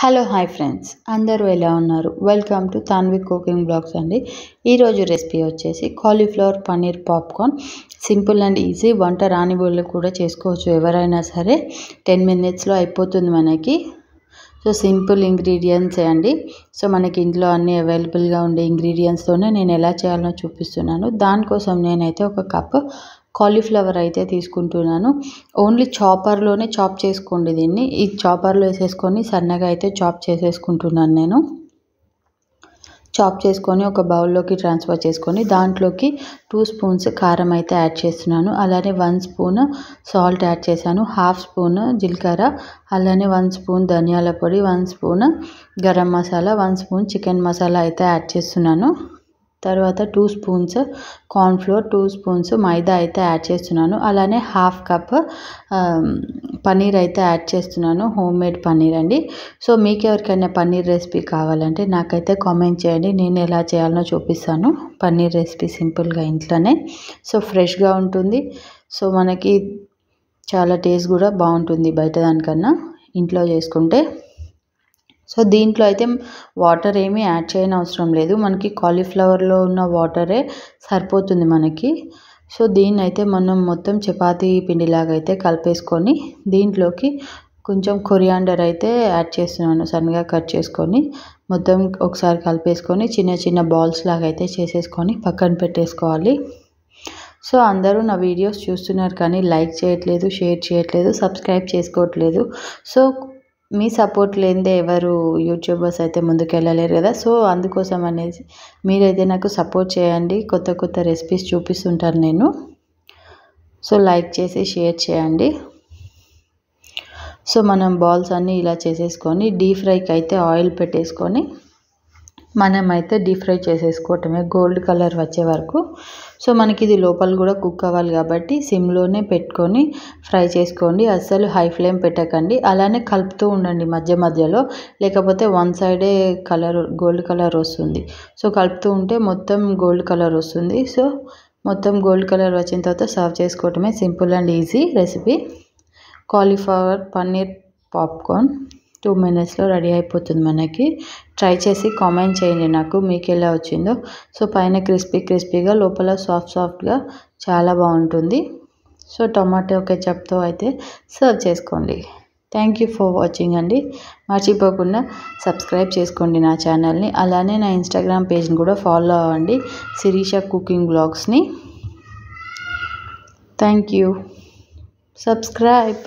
hello hi friends అందరూ ఎలా ఉన్నారు welcome to Tanvi cooking blogs అండి ఈరోజు రెసిపీ వచ్చేసి cauliflower paneer popcorn simple and easy వంట రాని బోళ్ళు కూడా చేసుకోవచ్చు ఎవరైనా సరే టెన్ మినిట్స్లో అయిపోతుంది మనకి సో సింపుల్ ఇంగ్రీడియంట్సే అండి సో మనకి ఇంట్లో అన్నీ అవైలబుల్గా ఉండే ఇంగ్రీడియంట్స్తోనే నేను ఎలా చేయాలో చూపిస్తున్నాను దానికోసం నేనైతే ఒక కప్ కాలీఫ్లవర్ అయితే తీసుకుంటున్నాను ఓన్లీ చాపర్లోనే చాప్ చేసుకోండి దీన్ని ఈ చాపర్లో వేసేసుకొని సన్నగా అయితే చాప్ చేసేసుకుంటున్నాను నేను చాప్ చేసుకొని ఒక బౌల్లోకి ట్రాన్స్ఫర్ చేసుకొని దాంట్లోకి టూ స్పూన్స్ కారం అయితే యాడ్ చేస్తున్నాను అలానే వన్ స్పూన్ సాల్ట్ యాడ్ చేశాను హాఫ్ స్పూన్ జీలకర్ర అలానే వన్ స్పూన్ ధనియాల పొడి one spoon garam masala one spoon chicken masala అయితే యాడ్ చేస్తున్నాను తర్వాత two spoons cornflour two spoons maida అయితే యాడ్ చేస్తున్నాను అలానే హాఫ్ కప్ పన్నీర్ అయితే యాడ్ చేస్తున్నాను హోమ్ మేడ్ పన్నీర్ అండి సో మీకు ఎవరికైనా పన్నీర్ రెసిపీ కావాలంటే నాకైతే కామెంట్ చేయండి నేను ఎలా చేయాలనో చూపిస్తాను పన్నీర్ రెసిపీ సింపుల్గా ఇంట్లోనే సో ఫ్రెష్గా ఉంటుంది సో మనకి చాలా టేస్ట్ కూడా బాగుంటుంది బయట దానికన్నా ఇంట్లో చేసుకుంటే సో దీంట్లో అయితే వాటర్ ఏమీ యాడ్ చేయని అవసరం లేదు మనకి కాలీఫ్లవర్లో ఉన్న వాటరే సరిపోతుంది మనకి సో దీన్ని అయితే మనం మొత్తం చపాతీ పిండిలాగా అయితే కలిపేసుకొని దీంట్లోకి కొంచెం కొరియాండర్ అయితే యాడ్ చేస్తున్నాను సన్నగా కట్ చేసుకొని మొత్తం ఒకసారి కలిపేసుకొని చిన్న చిన్న బాల్స్ లాగా అయితే చేసేసుకొని పక్కన పెట్టేసుకోవాలి సో అందరూ నా వీడియోస్ చూస్తున్నారు కానీ లైక్ చేయట్లేదు షేర్ చేయట్లేదు సబ్స్క్రైబ్ చేసుకోవట్లేదు సో మీ సపోర్ట్ లేనిదే ఎవరు యూట్యూబర్స్ అయితే ముందుకు వెళ్ళలేరు కదా సో అందుకోసం అనేసి మీరైతే నాకు సపోర్ట్ చేయండి కొత్త కొత్త రెసిపీస్ చూపిస్తుంటాను నేను సో లైక్ చేసి షేర్ చేయండి సో మనం బాల్స్ అన్నీ ఇలా చేసేసుకొని డీప్ ఫ్రైకి అయితే ఆయిల్ పెట్టేసుకొని మనమైతే డీప్ ఫ్రై చేసేసుకోవటమే గోల్డ్ కలర్ వచ్చే వరకు సో మనకి ఇది లోపల కూడా కుక్ అవ్వాలి కాబట్టి సిమ్లోనే పెట్టుకొని ఫ్రై చేసుకోండి అస్సలు హై ఫ్లేమ్ పెట్టకండి అలానే కలుపుతూ ఉండండి మధ్య మధ్యలో లేకపోతే వన్ సైడే కలర్ గోల్డ్ కలర్ వస్తుంది సో కలుపుతూ ఉంటే మొత్తం గోల్డ్ కలర్ వస్తుంది సో మొత్తం గోల్డ్ కలర్ వచ్చిన తర్వాత సర్వ్ చేసుకోవటమే simple and easy recipe cauliflower paneer popcorn two మినిట్స్లో రెడీ అయిపోతుంది మనకి ట్రై చేసి కామెంట్ చేయండి నాకు మీకు ఎలా వచ్చిందో సో పైన క్రిస్పీ క్రిస్పీగా లోపల సాఫ్ట్ సాఫ్ట్గా చాలా బాగుంటుంది సో టొమాటో కెచప్తో అయితే సర్వ్ చేసుకోండి థ్యాంక్ యూ ఫర్ వాచింగ్ అండి మర్చిపోకుండా సబ్స్క్రైబ్ చేసుకోండి నా ఛానల్ని అలానే నా ఇన్స్టాగ్రామ్ పేజ్ని కూడా ఫాలో అవ్వండి శిరీష కుకింగ్ బ్లాగ్స్ని థ్యాంక్ యూ సబ్స్క్రైబ్